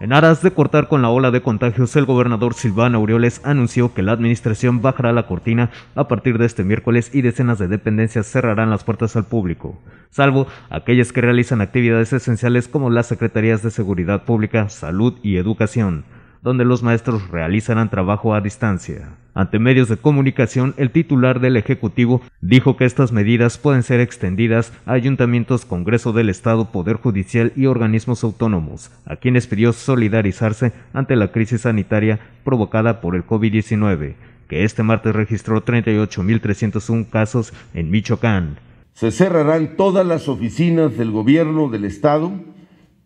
En aras de cortar con la ola de contagios, el gobernador Silván Aureoles anunció que la administración bajará la cortina a partir de este miércoles y decenas de dependencias cerrarán las puertas al público, salvo aquellas que realizan actividades esenciales como las secretarías de Seguridad Pública, Salud y Educación donde los maestros realizarán trabajo a distancia. Ante medios de comunicación, el titular del Ejecutivo dijo que estas medidas pueden ser extendidas a ayuntamientos, Congreso del Estado, Poder Judicial y organismos autónomos, a quienes pidió solidarizarse ante la crisis sanitaria provocada por el COVID-19, que este martes registró 38.301 casos en Michoacán. Se cerrarán todas las oficinas del gobierno del Estado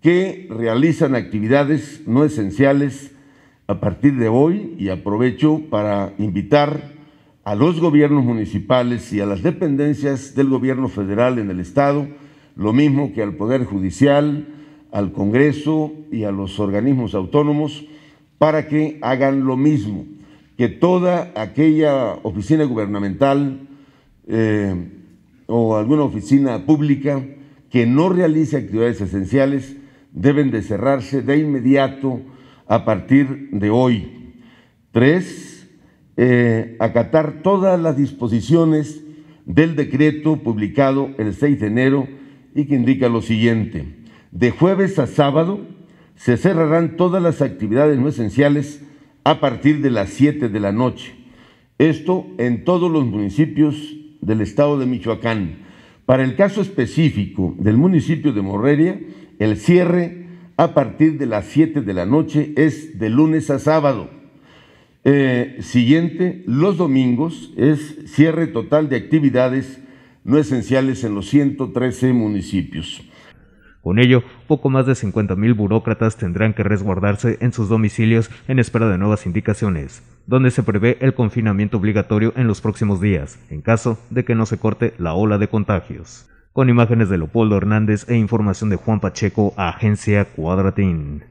que realizan actividades no esenciales a partir de hoy y aprovecho para invitar a los gobiernos municipales y a las dependencias del gobierno federal en el Estado, lo mismo que al Poder Judicial, al Congreso y a los organismos autónomos, para que hagan lo mismo, que toda aquella oficina gubernamental eh, o alguna oficina pública que no realice actividades esenciales deben de cerrarse de inmediato a partir de hoy. Tres, eh, acatar todas las disposiciones del decreto publicado el 6 de enero y que indica lo siguiente. De jueves a sábado se cerrarán todas las actividades no esenciales a partir de las 7 de la noche. Esto en todos los municipios del estado de Michoacán. Para el caso específico del municipio de Morreria, el cierre a partir de las 7 de la noche, es de lunes a sábado. Eh, siguiente, los domingos es cierre total de actividades no esenciales en los 113 municipios. Con ello, poco más de mil burócratas tendrán que resguardarse en sus domicilios en espera de nuevas indicaciones, donde se prevé el confinamiento obligatorio en los próximos días, en caso de que no se corte la ola de contagios con imágenes de Leopoldo Hernández e información de Juan Pacheco, Agencia Cuadratín.